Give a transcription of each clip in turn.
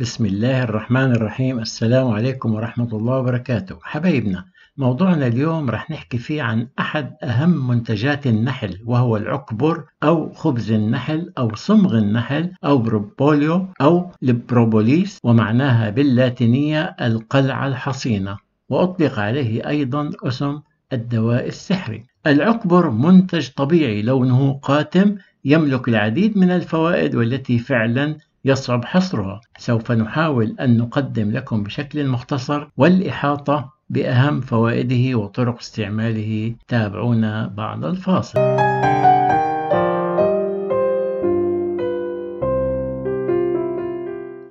بسم الله الرحمن الرحيم السلام عليكم ورحمة الله وبركاته حبايبنا موضوعنا اليوم رح نحكي فيه عن أحد أهم منتجات النحل وهو العكبر أو خبز النحل أو صمغ النحل أو بروبوليو أو البروبوليس ومعناها باللاتينية القلعة الحصينة وأطلق عليه أيضا اسم الدواء السحري العكبر منتج طبيعي لونه قاتم يملك العديد من الفوائد والتي فعلا يصعب حصرها سوف نحاول أن نقدم لكم بشكل مختصر والإحاطة بأهم فوائده وطرق استعماله تابعونا بعد الفاصل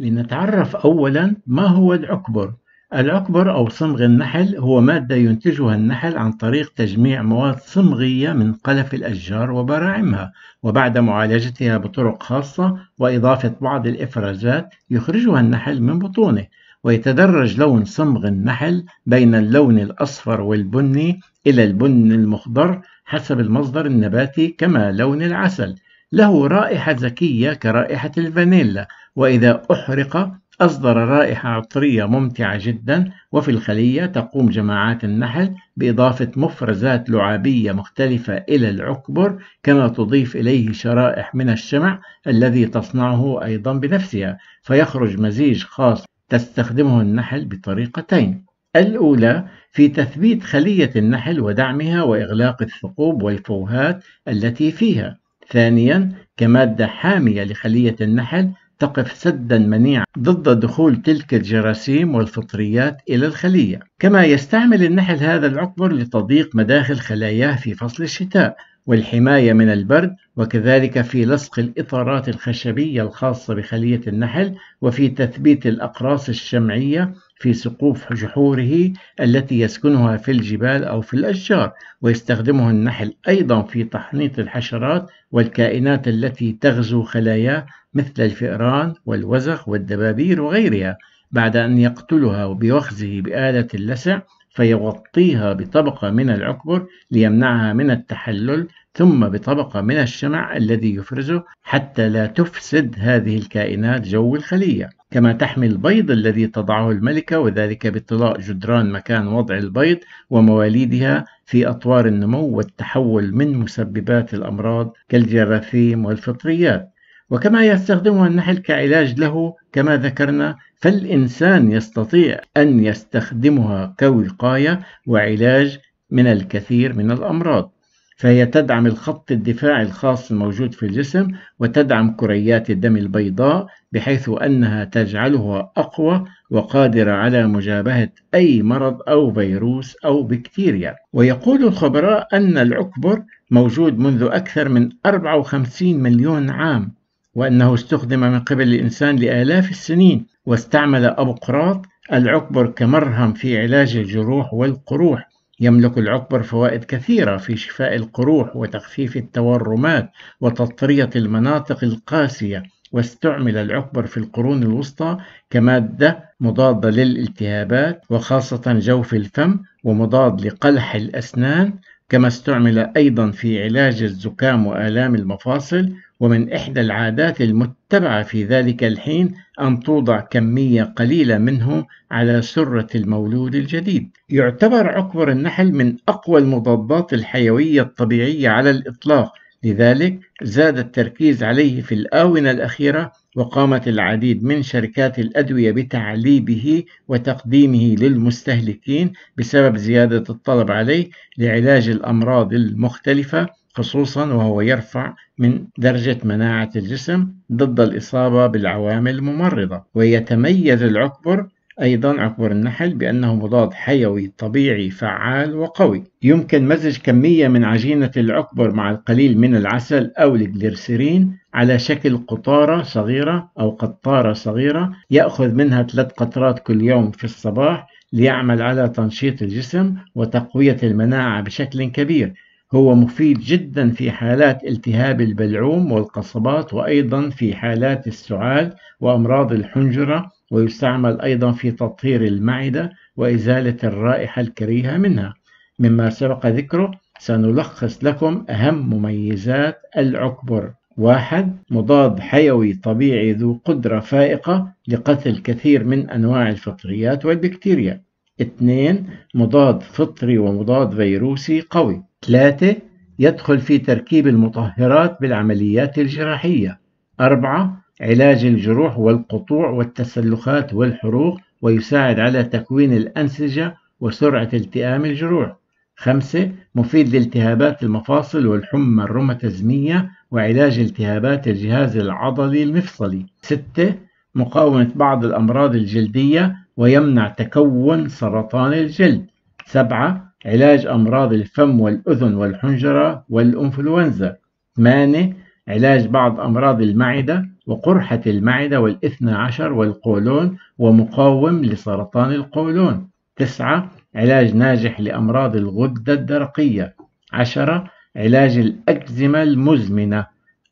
لنتعرف أولا ما هو العكبر الأكبر أو صمغ النحل هو مادة ينتجها النحل عن طريق تجميع مواد صمغية من قلف الأشجار وبراعمها، وبعد معالجتها بطرق خاصة وإضافة بعض الإفرازات يخرجها النحل من بطونه، ويتدرج لون صمغ النحل بين اللون الأصفر والبني إلى البن المخضر حسب المصدر النباتي كما لون العسل. له رائحة ذكية كرائحة الفانيلا، وإذا أحرق أصدر رائحة عطرية ممتعة جدا وفي الخلية تقوم جماعات النحل بإضافة مفرزات لعابية مختلفة إلى العكبر كما تضيف إليه شرائح من الشمع الذي تصنعه أيضا بنفسها فيخرج مزيج خاص تستخدمه النحل بطريقتين الأولى في تثبيت خلية النحل ودعمها وإغلاق الثقوب والفوهات التي فيها ثانيا كمادة حامية لخلية النحل تقف سدا منيعا ضد دخول تلك الجراثيم والفطريات إلى الخلية كما يستعمل النحل هذا العقبر لتضييق مداخل خلاياه في فصل الشتاء والحماية من البرد وكذلك في لصق الإطارات الخشبية الخاصة بخلية النحل وفي تثبيت الأقراص الشمعية في سقوف جحوره التي يسكنها في الجبال أو في الأشجار ويستخدمه النحل أيضا في تحنيط الحشرات والكائنات التي تغزو خلاياه مثل الفئران والوزخ والدبابير وغيرها بعد أن يقتلها بوخزه بآلة اللسع فيغطيها بطبقة من العكبر ليمنعها من التحلل ثم بطبقة من الشمع الذي يفرزه حتى لا تفسد هذه الكائنات جو الخلية كما تحمي البيض الذي تضعه الملكة وذلك بطلاء جدران مكان وضع البيض ومواليدها في أطوار النمو والتحول من مسببات الأمراض كالجراثيم والفطريات وكما يستخدمها النحل كعلاج له كما ذكرنا فالإنسان يستطيع أن يستخدمها كوقاية وعلاج من الكثير من الأمراض فهي تدعم الخط الدفاعي الخاص الموجود في الجسم وتدعم كريات الدم البيضاء بحيث أنها تجعلها أقوى وقادرة على مجابهة أي مرض أو فيروس أو بكتيريا ويقول الخبراء أن العكبر موجود منذ أكثر من 54 مليون عام وأنه استخدم من قبل الإنسان لآلاف السنين واستعمل قراط العكبر كمرهم في علاج الجروح والقروح يملك العقبر فوائد كثيرة في شفاء القروح وتخفيف التورمات وتطرية المناطق القاسية واستعمل العقبر في القرون الوسطى كمادة مضادة للالتهابات وخاصة جوف الفم ومضاد لقلح الأسنان كما استعمل أيضا في علاج الزكام وآلام المفاصل ومن إحدى العادات المتبعة في ذلك الحين أن توضع كمية قليلة منه على سرة المولود الجديد. يعتبر عكبر النحل من أقوى المضادات الحيوية الطبيعية على الإطلاق لذلك زاد التركيز عليه في الآونة الأخيرة وقامت العديد من شركات الأدوية بتعليبه وتقديمه للمستهلكين بسبب زيادة الطلب عليه لعلاج الأمراض المختلفة خصوصا وهو يرفع من درجة مناعة الجسم ضد الإصابة بالعوامل الممرضة ويتميز العكبر أيضا عكبر النحل بأنه مضاد حيوي طبيعي فعال وقوي يمكن مزج كمية من عجينة العكبر مع القليل من العسل أو الجليسرين على شكل قطارة صغيرة أو قطارة صغيرة يأخذ منها ثلاث قطرات كل يوم في الصباح ليعمل على تنشيط الجسم وتقوية المناعة بشكل كبير هو مفيد جدا في حالات التهاب البلعوم والقصبات وأيضا في حالات السعال وأمراض الحنجرة ويستعمل أيضا في تطهير المعدة وإزالة الرائحة الكريهة منها مما سبق ذكره سنلخص لكم أهم مميزات العكبر واحد مضاد حيوي طبيعي ذو قدرة فائقة لقتل كثير من أنواع الفطريات والبكتيريا اثنين مضاد فطري ومضاد فيروسي قوي ثلاثة يدخل في تركيب المطهرات بالعمليات الجراحية أربعة علاج الجروح والقطوع والتسلخات والحروق ويساعد على تكوين الأنسجة وسرعة التئام الجروح خمسة مفيد لالتهابات المفاصل والحمى الروماتيزمية وعلاج التهابات الجهاز العضلي المفصلي ستة مقاومة بعض الأمراض الجلدية ويمنع تكون سرطان الجلد سبعة علاج أمراض الفم والأذن والحنجرة والإنفلونزا ثمانية علاج بعض أمراض المعدة وقرحة المعدة والإثنى عشر والقولون ومقاوم لسرطان القولون تسعة علاج ناجح لأمراض الغدة الدرقية عشرة علاج الأجزمة المزمنة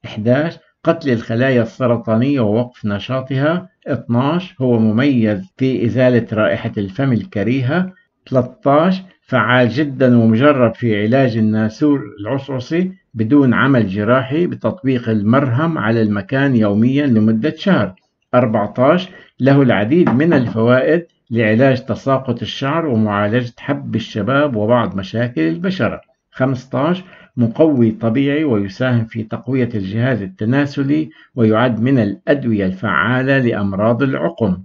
11 قتل الخلايا السرطانية ووقف نشاطها 12 هو مميز في إزالة رائحة الفم الكريهة 13 فعال جدا ومجرب في علاج الناسور العصعصي بدون عمل جراحي بتطبيق المرهم على المكان يوميا لمدة شهر 14 له العديد من الفوائد لعلاج تساقط الشعر ومعالجة حب الشباب وبعض مشاكل البشرة 15 مقوي طبيعي ويساهم في تقوية الجهاز التناسلي ويعد من الأدوية الفعالة لأمراض العقم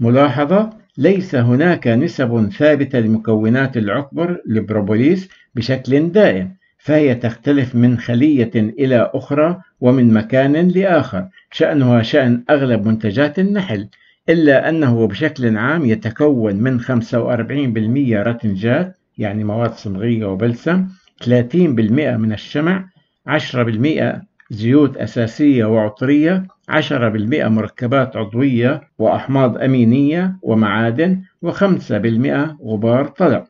ملاحظة ليس هناك نسب ثابتة لمكونات العقبر البروبوليس بشكل دائم فهي تختلف من خلية إلى أخرى ومن مكان لآخر شأنها شأن أغلب منتجات النحل إلا أنه بشكل عام يتكون من 45% رتنجات يعني مواد صمغية وبلسم 30% من الشمع 10% زيوت أساسية وعطرية 10% مركبات عضوية وأحماض أمينية ومعادن و5% غبار طلق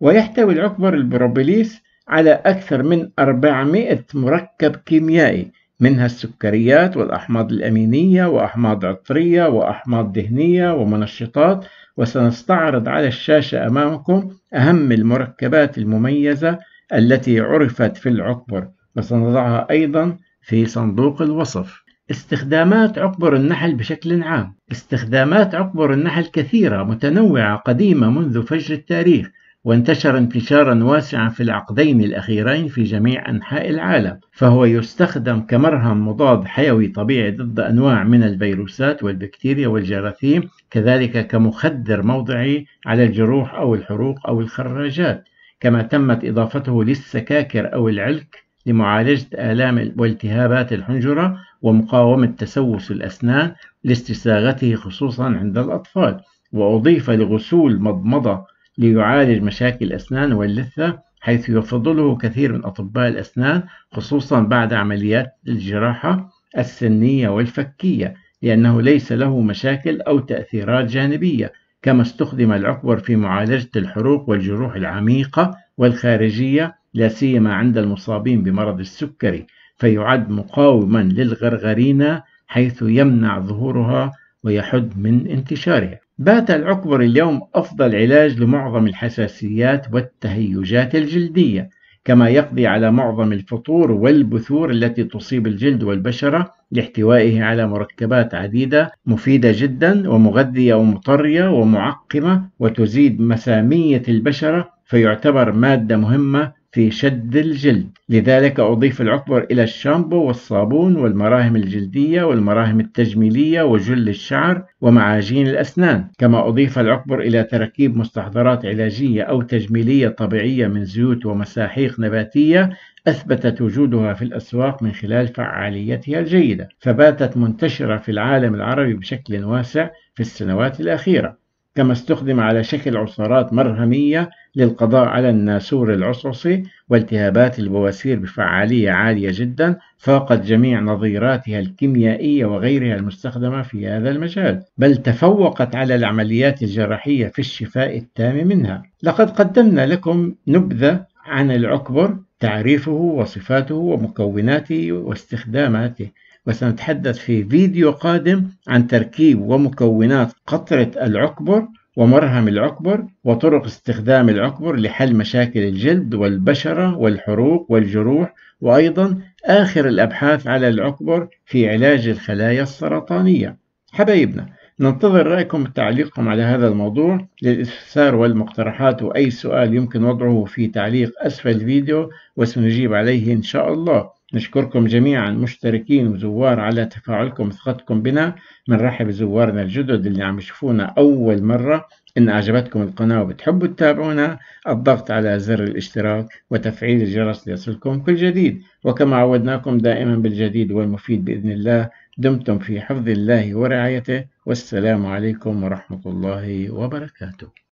ويحتوي العكبر البروبليس على أكثر من 400 مركب كيميائي منها السكريات والأحماض الأمينية وأحماض عطرية وأحماض دهنية ومنشطات وسنستعرض على الشاشة أمامكم أهم المركبات المميزة التي عرفت في العقبر وسنضعها أيضا في صندوق الوصف استخدامات عقبر النحل بشكل عام استخدامات عقبر النحل كثيرة متنوعة قديمة منذ فجر التاريخ وانتشر انتشارا واسعا في العقدين الأخيرين في جميع أنحاء العالم فهو يستخدم كمرهم مضاد حيوي طبيعي ضد أنواع من الفيروسات والبكتيريا والجراثيم كذلك كمخدر موضعي على الجروح أو الحروق أو الخراجات كما تمت إضافته للسكاكر أو العلك لمعالجة آلام والتهابات الحنجرة ومقاومة تسوس الأسنان لاستساغته خصوصا عند الأطفال وأضيف لغسول مضمضة ليعالج مشاكل الأسنان واللثة حيث يفضله كثير من أطباء الأسنان خصوصا بعد عمليات الجراحة السنية والفكية لأنه ليس له مشاكل أو تأثيرات جانبية كما استخدم العكبر في معالجة الحروق والجروح العميقة والخارجية لا سيما عند المصابين بمرض السكري فيعد مقاوما للغرغرينا حيث يمنع ظهورها ويحد من انتشارها بات العكبر اليوم أفضل علاج لمعظم الحساسيات والتهيجات الجلدية كما يقضي على معظم الفطور والبثور التي تصيب الجلد والبشرة لاحتوائه على مركبات عديدة مفيدة جدا ومغذية ومطرية ومعقمة وتزيد مسامية البشرة فيعتبر مادة مهمة في شد الجلد لذلك أضيف العطور إلى الشامبو والصابون والمراهم الجلدية والمراهم التجميلية وجل الشعر ومعاجين الأسنان كما أضيف العطر إلى تركيب مستحضرات علاجية أو تجميلية طبيعية من زيوت ومساحيق نباتية أثبتت وجودها في الأسواق من خلال فعاليتها الجيدة فباتت منتشرة في العالم العربي بشكل واسع في السنوات الأخيرة كما استخدم على شكل عصارات مرهمية للقضاء على الناسور العصعصي والتهابات البواسير بفعالية عالية جدا فاقت جميع نظيراتها الكيميائية وغيرها المستخدمة في هذا المجال بل تفوقت على العمليات الجراحية في الشفاء التام منها لقد قدمنا لكم نبذة عن العكبر تعريفه وصفاته ومكوناته واستخداماته وسنتحدث في فيديو قادم عن تركيب ومكونات قطرة العكبر ومرهم العكبر وطرق استخدام العكبر لحل مشاكل الجلد والبشرة والحروق والجروح وأيضا آخر الأبحاث على العكبر في علاج الخلايا السرطانية حبايبنا ننتظر رأيكم وتعليقكم على هذا الموضوع للاستفسار والمقترحات وأي سؤال يمكن وضعه في تعليق أسفل الفيديو وسنجيب عليه إن شاء الله نشكركم جميعا مشتركين وزوار على تفاعلكم وثقتكم بنا بنرحب بزوارنا الجدد اللي عم يشوفونا أول مرة إن أعجبتكم القناة وبتحبوا تتابعونا الضغط على زر الاشتراك وتفعيل الجرس ليصلكم كل جديد وكما عودناكم دائما بالجديد والمفيد بإذن الله دمتم في حفظ الله ورعايته والسلام عليكم ورحمة الله وبركاته